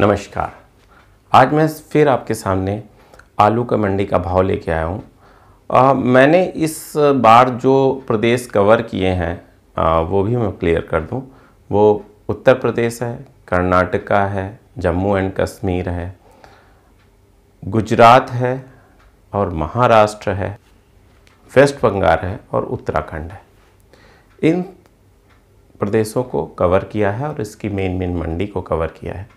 नमस्कार आज मैं फिर आपके सामने आलू का मंडी का भाव लेके आया हूँ मैंने इस बार जो प्रदेश कवर किए हैं आ, वो भी मैं क्लियर कर दूँ वो उत्तर प्रदेश है कर्नाटका है जम्मू एंड कश्मीर है गुजरात है और महाराष्ट्र है वेस्ट बंगाल है और उत्तराखंड है इन प्रदेशों को कवर किया है और इसकी मेन मेन मंडी को कवर किया है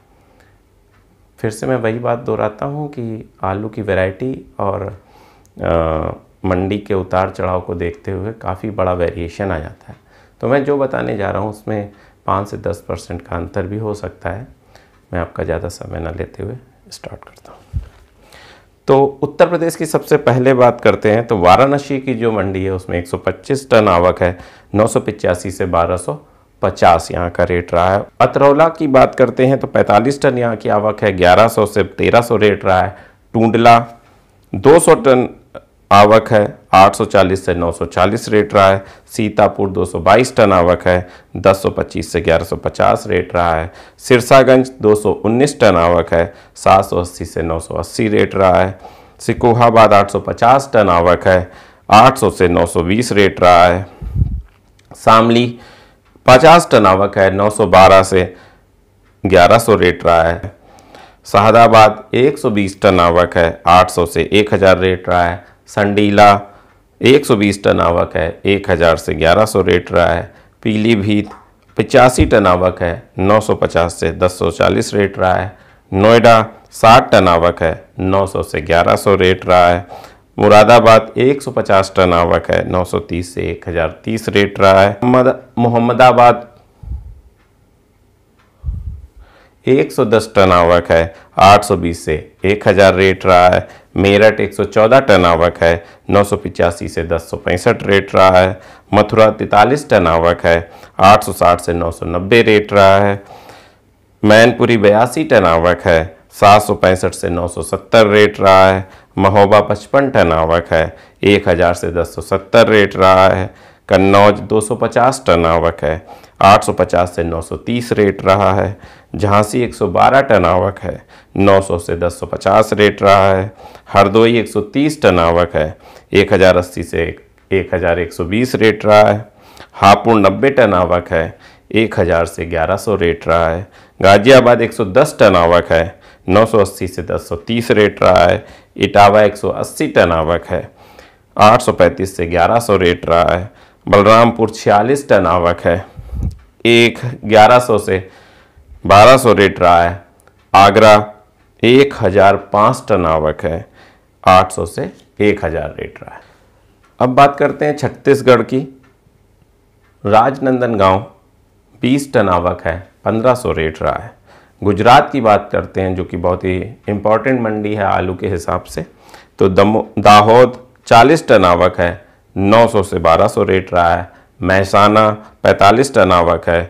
फिर से मैं वही बात दोहराता हूँ कि आलू की वैरायटी और आ, मंडी के उतार चढ़ाव को देखते हुए काफ़ी बड़ा वेरिएशन आ जाता है तो मैं जो बताने जा रहा हूँ उसमें पाँच से दस परसेंट का अंतर भी हो सकता है मैं आपका ज़्यादा समय ना लेते हुए स्टार्ट करता हूँ तो उत्तर प्रदेश की सबसे पहले बात करते हैं तो वाराणसी की जो मंडी है उसमें 125 टन आवक है नौ से बारह पचास यहाँ का रेट रहा है अतरौला की बात करते हैं तो पैंतालीस टन यहाँ की आवक है ग्यारह सौ से तेरह सौ रेट रहा है टूडला दो सौ टन आवक है 840 से 940 रेट रहा है सीतापुर 222 टन आवक है 1025 से 1150 रेट रहा है सिरसागंज 219 टन आवक है 780 से 980 रेट रहा है सिकोहाबाद 850 टन आवक है 800 से 920 रेट रहा है शामली पचास टन आवक है 912 से 1100 रेट रहा है शहादाबाद 120 टन आवक है 800 से 1000 रेट रहा है संडीला 120 टन आवक है 1000 से 1100 रेट रहा है पीलीभीत पचासी टन आवक है 950 से 1040 रेट रहा है नोएडा 60 टन आवक है 900 से 1100 रेट रहा है मुरादाबाद 150 टन आवक है 930 से 1030 रेट रहा है मोहम्मदाबाद 110 टन आवक है 820 से 1000 रेट रहा है मेरठ 114 टन आवक है नौ से दस रेट रहा है मथुरा 43 टन आवक है 860 से 990 रेट रहा है मैनपुरी बयासी टन आवक है सात से 970 रेट रहा है महोबा 55 टन आवक है 1000 से 1070 रेट रहा है कन्नौज 250 टन आवक है 850 से 930 रेट रहा है झांसी 112 टन आवक है 900 से 1050 रेट रहा है हरदोई 130 टन आवक है 1080 से 1120 रेट रहा है हापुड़ 90 टन आवक है 1000 से 1100 रेट रहा है गाजियाबाद 110 टन आवक है 980 से 1030 रेट रहा है इटावा 180 टन आवक है 835 से 1100 रेट रहा है बलरामपुर 46 टन आवक है एक 1100 से 1200 रेट रहा है आगरा 1005 टन आवक है 800 से 1000 रेट रहा है अब बात करते हैं छत्तीसगढ़ की राजनंदन गांव 20 टन आवक है 1500 रेट रहा है गुजरात की बात करते हैं जो कि बहुत ही इम्पॉर्टेंट मंडी है आलू के हिसाब से तो दमो दाहोद 40 टन आवक है 900 से 1200 रेट रहा है महसाना 45 टन आवक है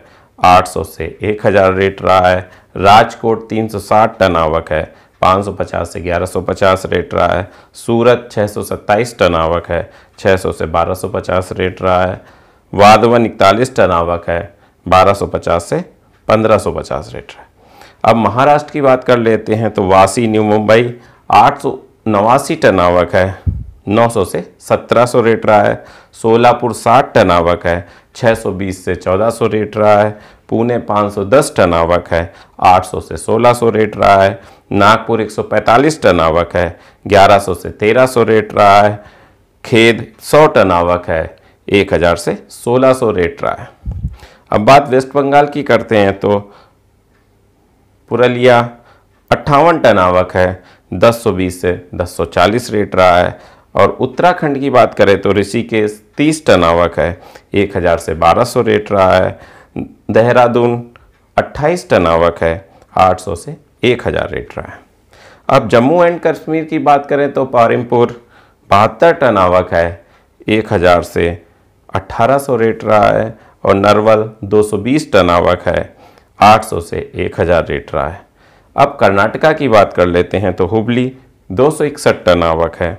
800 से 1000 रेट रहा है राजकोट 360 टन आवक है 550 से 1150 रेट रहा है सूरत 627 टन आवक है 600 से 1250 रेट रहा है वाधवन इकतालीस टन आवक है 1250 से 1550 रेट रहा है अब महाराष्ट्र की बात कर लेते हैं तो वासी न्यू मुंबई आठ सौ नवासी टन आवक है 900 से 1700 रेट रहा है सोलापुर 60 टन आवक है 620 से 1400 रेट रहा है पुणे 510 टन आवक है 800 से 1600 रेट रहा है नागपुर 145 टन आवक है 1100 से 1300 रेट रहा है खेद 100 टन आवक है 1000 से 1600 रेट रहा है अब बात वेस्ट बंगाल की करते हैं तो पुरलिया अट्ठावन टन आवक है 1020 से 1040 रेट रहा है और उत्तराखंड की बात करें तो ऋषिकेश 30 टन आवक है 1000 से 1200 रेट रहा है देहरादून 28 टन आवक है 800 से 1000 रेट रहा है अब जम्मू एंड कश्मीर की बात करें तो पारिमपुर बहत्तर टन आवक है 1000 से 1800 रेट रहा है और नरवल 220 टन आवक है 800 से 1000 रेट रहा है अब कर्नाटका की बात कर लेते हैं तो हुबली दो टन आवक है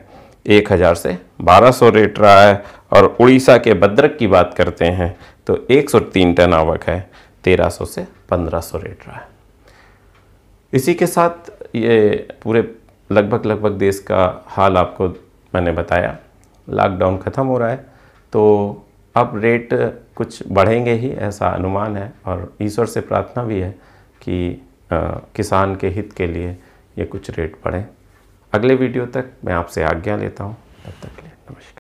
1000 से 1200 रेट रहा है और उड़ीसा के भद्रक की बात करते हैं तो 103 टन आवक है 1300 से 1500 रेट रहा है इसी के साथ ये पूरे लगभग लगभग देश का हाल आपको मैंने बताया लॉकडाउन ख़त्म हो रहा है तो अब रेट कुछ बढ़ेंगे ही ऐसा अनुमान है और ईश्वर से प्रार्थना भी है कि आ, किसान के हित के लिए ये कुछ रेट बढ़ें अगले वीडियो तक मैं आपसे आज्ञा लेता हूँ तब तक के लिए नमस्कार